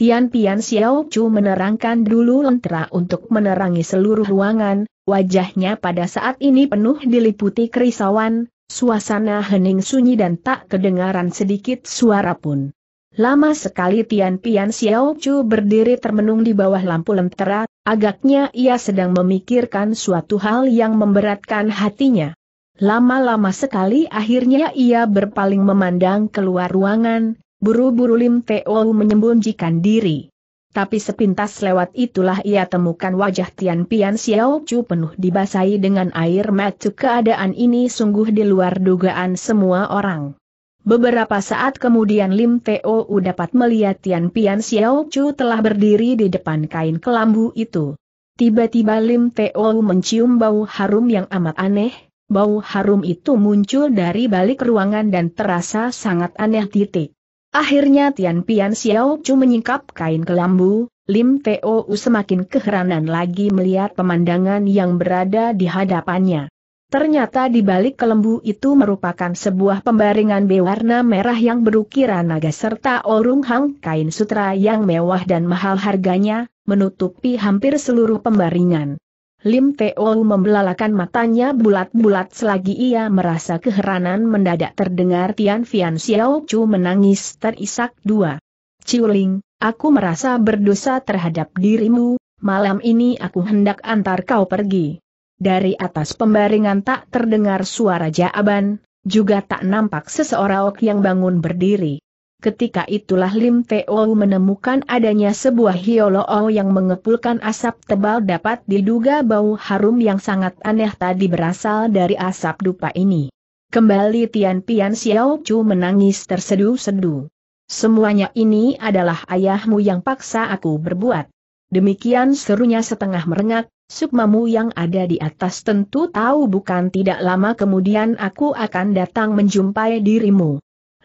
Tian Pian Xiao Chu menerangkan dulu lentera untuk menerangi seluruh ruangan, wajahnya pada saat ini penuh diliputi kerisauan, suasana hening sunyi dan tak kedengaran sedikit suara pun. Lama sekali Tian Pian Xiao Chu berdiri termenung di bawah lampu lentera, agaknya ia sedang memikirkan suatu hal yang memberatkan hatinya. Lama-lama sekali akhirnya ia berpaling memandang keluar ruangan, Buru-buru Lim Teo menyembunyikan diri. Tapi sepintas lewat itulah ia temukan wajah Tian Pian Xiao Chu penuh dibasahi dengan air mata keadaan ini sungguh di luar dugaan semua orang. Beberapa saat kemudian Lim Teo dapat melihat Tian Pian Xiao Chu telah berdiri di depan kain kelambu itu. Tiba-tiba Lim Teo mencium bau harum yang amat aneh, bau harum itu muncul dari balik ruangan dan terasa sangat aneh titik. Akhirnya Tian Pian Xiao Chu menyingkap kain kelambu, Lim Teo u semakin keheranan lagi melihat pemandangan yang berada di hadapannya. Ternyata di balik kelembu itu merupakan sebuah pembaringan berwarna merah yang berukiran naga serta orung hang kain sutra yang mewah dan mahal harganya, menutupi hampir seluruh pembaringan. Lim Teo membelalakan matanya bulat-bulat selagi ia merasa keheranan mendadak terdengar Tian Fian Xiao Chu menangis terisak dua. Ciuling, aku merasa berdosa terhadap dirimu, malam ini aku hendak antar kau pergi. Dari atas pembaringan tak terdengar suara jaaban, juga tak nampak seseorang yang bangun berdiri. Ketika itulah Lim Teo menemukan adanya sebuah hioloo yang mengepulkan asap tebal dapat diduga bau harum yang sangat aneh tadi berasal dari asap dupa ini. Kembali Tian Pian Xiao Chu menangis tersedu-sedu. Semuanya ini adalah ayahmu yang paksa aku berbuat. Demikian serunya setengah merengak, sukmamu yang ada di atas tentu tahu bukan tidak lama kemudian aku akan datang menjumpai dirimu.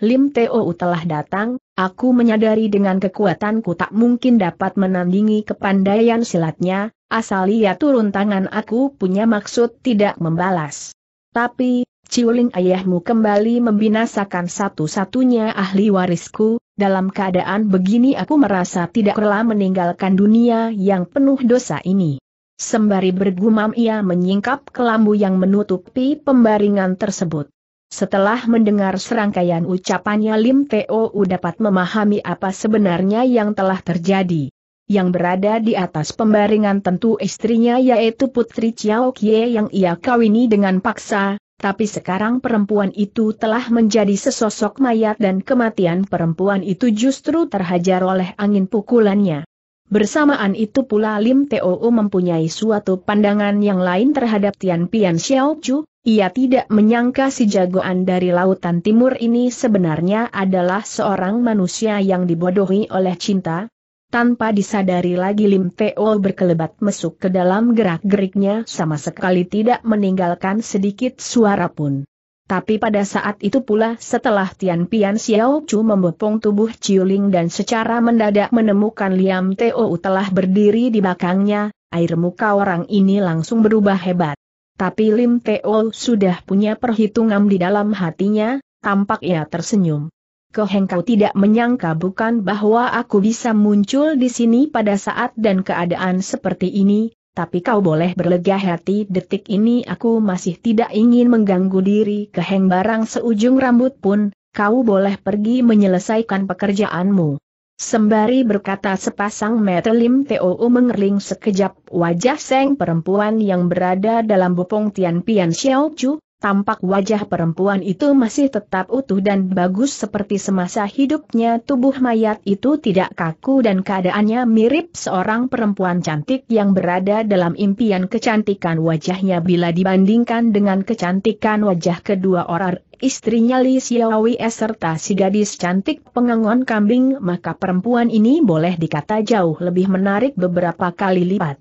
Lim Teo telah datang, aku menyadari dengan kekuatanku tak mungkin dapat menandingi kepandaian silatnya, asal ia turun tangan aku punya maksud tidak membalas. Tapi, Ciuling ayahmu kembali membinasakan satu-satunya ahli warisku, dalam keadaan begini aku merasa tidak rela meninggalkan dunia yang penuh dosa ini. Sembari bergumam ia menyingkap kelambu yang menutupi pembaringan tersebut. Setelah mendengar serangkaian ucapannya Lim Teo dapat memahami apa sebenarnya yang telah terjadi. Yang berada di atas pembaringan tentu istrinya yaitu Putri Chiao Kie yang ia kawini dengan paksa, tapi sekarang perempuan itu telah menjadi sesosok mayat dan kematian perempuan itu justru terhajar oleh angin pukulannya. Bersamaan itu pula Lim Teo mempunyai suatu pandangan yang lain terhadap Tian Pian Xiao Chu, ia tidak menyangka si jagoan dari lautan timur ini sebenarnya adalah seorang manusia yang dibodohi oleh cinta. Tanpa disadari lagi Lim Teo berkelebat mesuk ke dalam gerak-geriknya sama sekali tidak meninggalkan sedikit suara pun. Tapi pada saat itu pula setelah Tian Pian Xiao Chu membopong tubuh Ciuling dan secara mendadak menemukan Liam Teo telah berdiri di belakangnya, air muka orang ini langsung berubah hebat. Tapi Lim Teo sudah punya perhitungan di dalam hatinya, tampak ia tersenyum. Keheng kau tidak menyangka bukan bahwa aku bisa muncul di sini pada saat dan keadaan seperti ini, tapi kau boleh berlega hati detik ini aku masih tidak ingin mengganggu diri Keheng barang seujung rambut pun, kau boleh pergi menyelesaikan pekerjaanmu. Sembari berkata sepasang mata Lim Teo mengerling sekejap wajah Seng perempuan yang berada dalam bopong Tian Pian Xiao Chu, tampak wajah perempuan itu masih tetap utuh dan bagus seperti semasa hidupnya tubuh mayat itu tidak kaku dan keadaannya mirip seorang perempuan cantik yang berada dalam impian kecantikan wajahnya bila dibandingkan dengan kecantikan wajah kedua orang istrinya Li Xiaowei serta si gadis cantik pengangon kambing maka perempuan ini boleh dikata jauh lebih menarik beberapa kali lipat.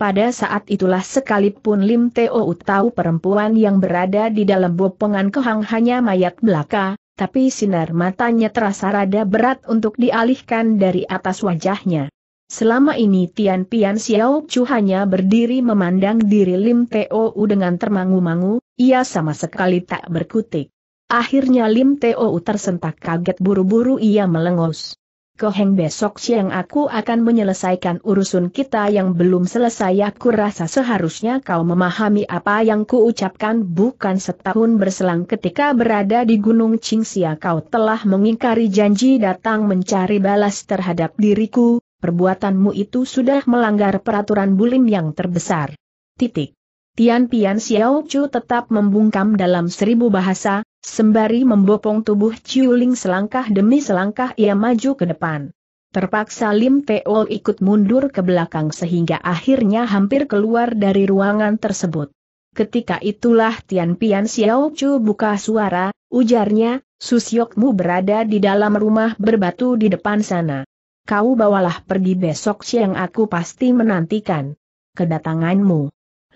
Pada saat itulah sekalipun Lim Teo tahu perempuan yang berada di dalam bopongan kehang hanya mayat belaka, tapi sinar matanya terasa rada berat untuk dialihkan dari atas wajahnya. Selama ini Tian Pian Xiao Chu hanya berdiri memandang diri Lim Teo dengan termangu-mangu, ia sama sekali tak berkutik. Akhirnya Lim Teo tersentak kaget buru-buru ia melengos. Koheng besok siang aku akan menyelesaikan urusan kita yang belum selesai aku rasa seharusnya kau memahami apa yang kuucapkan bukan setahun berselang ketika berada di Gunung Qingxia kau telah mengingkari janji datang mencari balas terhadap diriku, perbuatanmu itu sudah melanggar peraturan bulim yang terbesar. Titik. Tian Pian Xiao Chu tetap membungkam dalam seribu bahasa, Sembari membopong tubuh Ciuling selangkah demi selangkah ia maju ke depan. Terpaksa Lim Teo ikut mundur ke belakang sehingga akhirnya hampir keluar dari ruangan tersebut. Ketika itulah Tian Pian Xiao Chu buka suara, ujarnya, Susyokmu berada di dalam rumah berbatu di depan sana. Kau bawalah pergi besok siang aku pasti menantikan kedatanganmu.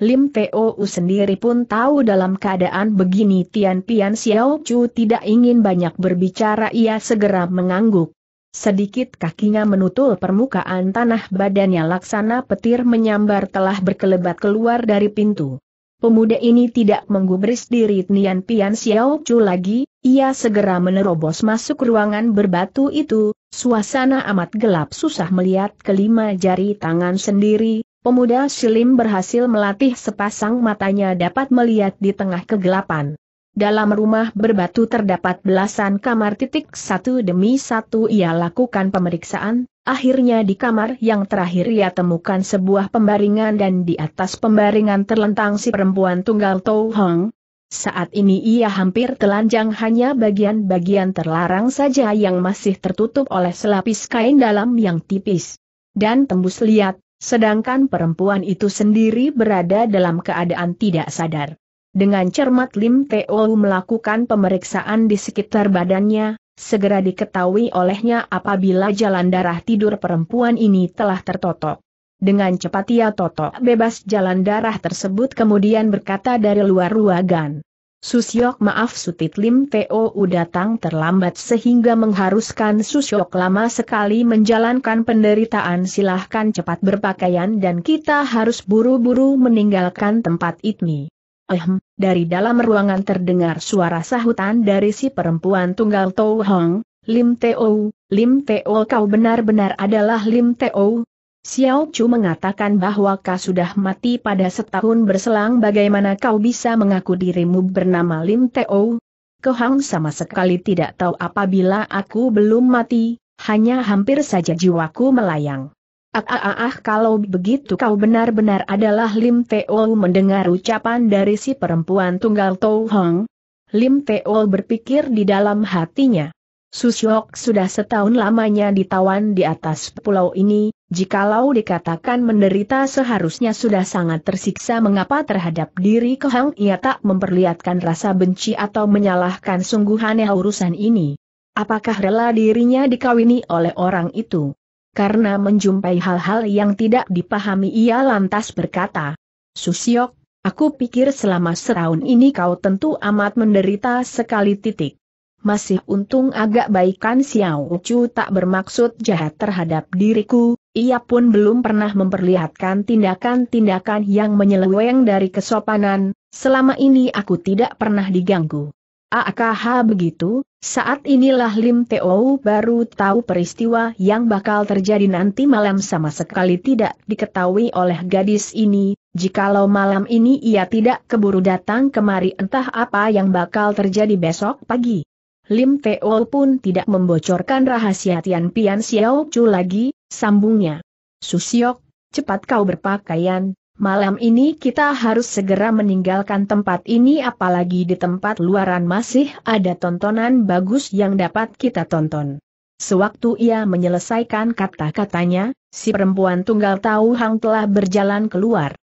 Lim Teo sendiri pun tahu dalam keadaan begini Tian Pian Xiao Chu tidak ingin banyak berbicara ia segera mengangguk. Sedikit kakinya menutul permukaan tanah badannya laksana petir menyambar telah berkelebat keluar dari pintu. Pemuda ini tidak menggubris diri Tian Pian Xiao Chu lagi, ia segera menerobos masuk ruangan berbatu itu, suasana amat gelap susah melihat kelima jari tangan sendiri, Pemuda Silim berhasil melatih sepasang matanya dapat melihat di tengah kegelapan. Dalam rumah berbatu terdapat belasan kamar titik satu demi satu ia lakukan pemeriksaan, akhirnya di kamar yang terakhir ia temukan sebuah pembaringan dan di atas pembaringan terlentang si perempuan tunggal Tou Hong. Saat ini ia hampir telanjang hanya bagian-bagian terlarang saja yang masih tertutup oleh selapis kain dalam yang tipis. Dan tembus lihat, Sedangkan perempuan itu sendiri berada dalam keadaan tidak sadar. Dengan cermat Lim Teo melakukan pemeriksaan di sekitar badannya, segera diketahui olehnya apabila jalan darah tidur perempuan ini telah tertotok. Dengan cepat ia totok bebas jalan darah tersebut kemudian berkata dari luar ruangan. Susyok maaf Sutit Lim TOU datang terlambat sehingga mengharuskan Susyok lama sekali menjalankan penderitaan silahkan cepat berpakaian dan kita harus buru-buru meninggalkan tempat ini. Ehm, dari dalam ruangan terdengar suara sahutan dari si perempuan tunggal Tou Hong, Lim Teo, Lim Teo kau benar-benar adalah Lim Teo, Xiao Chu mengatakan bahwa kau sudah mati pada setahun berselang bagaimana kau bisa mengaku dirimu bernama Lim Teo? Kohang sama sekali tidak tahu apabila aku belum mati, hanya hampir saja jiwaku melayang. Ah, ah, ah, ah, kalau begitu kau benar-benar adalah Lim Teo mendengar ucapan dari si perempuan tunggal Tou Hong. Lim Teo berpikir di dalam hatinya. Susyok sudah setahun lamanya ditawan di atas pulau ini, jikalau dikatakan menderita seharusnya sudah sangat tersiksa mengapa terhadap diri Kehang ia tak memperlihatkan rasa benci atau menyalahkan sungguhannya urusan ini. Apakah rela dirinya dikawini oleh orang itu? Karena menjumpai hal-hal yang tidak dipahami ia lantas berkata, Susyok, aku pikir selama setahun ini kau tentu amat menderita sekali titik masih untung agak baikan Xiao Chu tak bermaksud jahat terhadap diriku, ia pun belum pernah memperlihatkan tindakan-tindakan yang menyeleweng dari kesopanan, selama ini aku tidak pernah diganggu. AKH begitu, saat inilah Lim Teo baru tahu peristiwa yang bakal terjadi nanti malam sama sekali tidak diketahui oleh gadis ini, jikalau malam ini ia tidak keburu datang kemari entah apa yang bakal terjadi besok pagi. Lim Teo pun tidak membocorkan rahasia Tian Pian Xiao Chu lagi, sambungnya. Susiok, cepat kau berpakaian, malam ini kita harus segera meninggalkan tempat ini apalagi di tempat luaran masih ada tontonan bagus yang dapat kita tonton. Sewaktu ia menyelesaikan kata-katanya, si perempuan tunggal tahu Hang telah berjalan keluar.